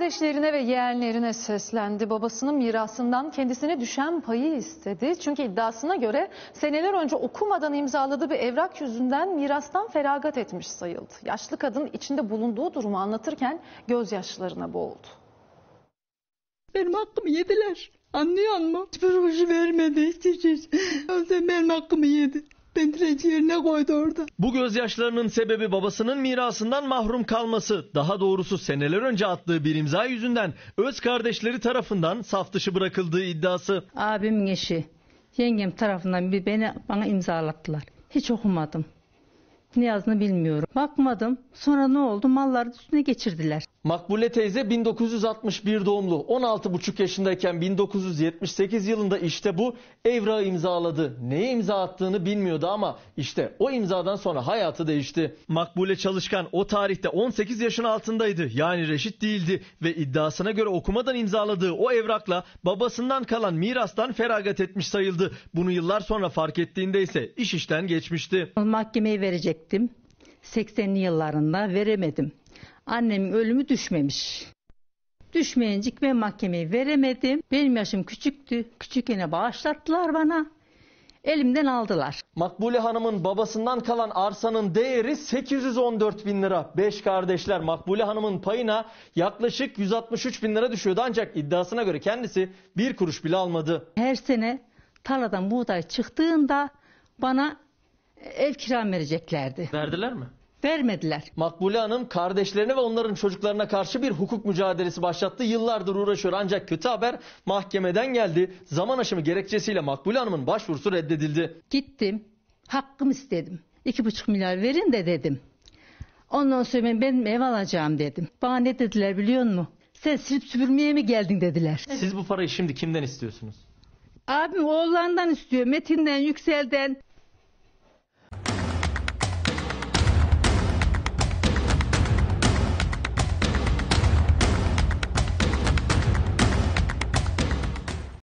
Kardeşlerine ve yeğenlerine seslendi. Babasının mirasından kendisine düşen payı istedi. Çünkü iddiasına göre seneler önce okumadan imzaladığı bir evrak yüzünden mirastan feragat etmiş sayıldı. Yaşlı kadın içinde bulunduğu durumu anlatırken gözyaşlarına boğuldu. Benim hakkımı yediler. Anlıyor musun? Hiçbir hoş vermedi hiç hiç. hiç. Benim hakkımı yedi. Zaten direnci yerine koydu orada. Bu gözyaşlarının sebebi babasının mirasından mahrum kalması. Daha doğrusu seneler önce attığı bir imza yüzünden öz kardeşleri tarafından saf dışı bırakıldığı iddiası. Abimin eşi, yengem tarafından bir beni bana imzalattılar. Hiç okumadım. Ne yazdığını bilmiyorum. Bakmadım. Sonra ne oldu? Malları üstüne geçirdiler. Makbule teyze 1961 doğumlu. 16,5 yaşındayken 1978 yılında işte bu evrağı imzaladı. Neye imza attığını bilmiyordu ama işte o imzadan sonra hayatı değişti. Makbule Çalışkan o tarihte 18 yaşın altındaydı. Yani reşit değildi ve iddiasına göre okumadan imzaladığı o evrakla babasından kalan mirastan feragat etmiş sayıldı. Bunu yıllar sonra fark ettiğinde ise iş işten geçmişti. Mahkemeye verecek ettim. 80'li yıllarında veremedim. Annemin ölümü düşmemiş. Düşmeyincik ben mahkemeyi veremedim. Benim yaşım küçüktü. Küçükken bağışlattılar bana. Elimden aldılar. Makbule Hanım'ın babasından kalan arsanın değeri 814 bin lira. Beş kardeşler Makbule Hanım'ın payına yaklaşık 163 bin lira düşüyordu. Ancak iddiasına göre kendisi bir kuruş bile almadı. Her sene tarladan buğday çıktığında bana ev kiram vereceklerdi. Verdiler mi? Vermediler. Makbule Hanım kardeşlerine ve onların çocuklarına karşı bir hukuk mücadelesi başlattı. Yıllardır uğraşıyor ancak kötü haber mahkemeden geldi. Zaman aşımı gerekçesiyle Makbule Hanım'ın başvurusu reddedildi. Gittim, hakkım istedim. İki buçuk milyar verin de dedim. Ondan sonra ben, ben ev alacağım dedim. Bana ne dediler biliyor musun? Sen silip süpürmeye mi geldin dediler. Siz bu parayı şimdi kimden istiyorsunuz? Abim oğullarından istiyor. Metin'den, Yüksel'den.